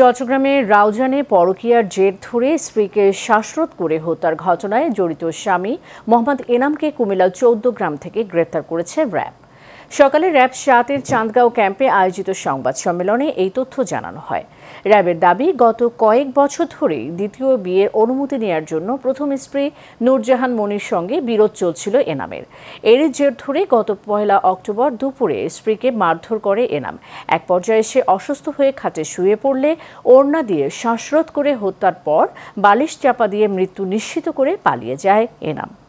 চট্টগ্রামের রাউজানে পরকীয়ার জের ধরে স্ত্রীকে শ্বাসরোধ করে হত্যার ঘটনায় জড়িত স্বামী মোহাম্মদ এনামকে কুমিল্লা চৌদ্দ গ্রাম থেকে গ্রেপ্তার করেছে র্যাব সকালে র্যাব সাতের চাঁদগাঁও ক্যাম্পে আয়োজিত সংবাদ সম্মেলনে এই তথ্য জানানো হয় র্যাবের দাবি গত কয়েক বছর ধরেই দ্বিতীয় বিয়ের অনুমতি নেওয়ার জন্য প্রথম স্ত্রী নূরজাহান মনির সঙ্গে বিরোধ চলছিল এনামের এর জের ধরে গত পয়লা অক্টোবর দুপুরে স্ত্রীকে মারধর করে এনাম এক পর্যায়ে সে অসুস্থ হয়ে খাটে শুয়ে পড়লে ওড়না দিয়ে শ্বাসরোধ করে হত্যার পর বালিশ চাপা দিয়ে মৃত্যু নিশ্চিত করে পালিয়ে যায় এনাম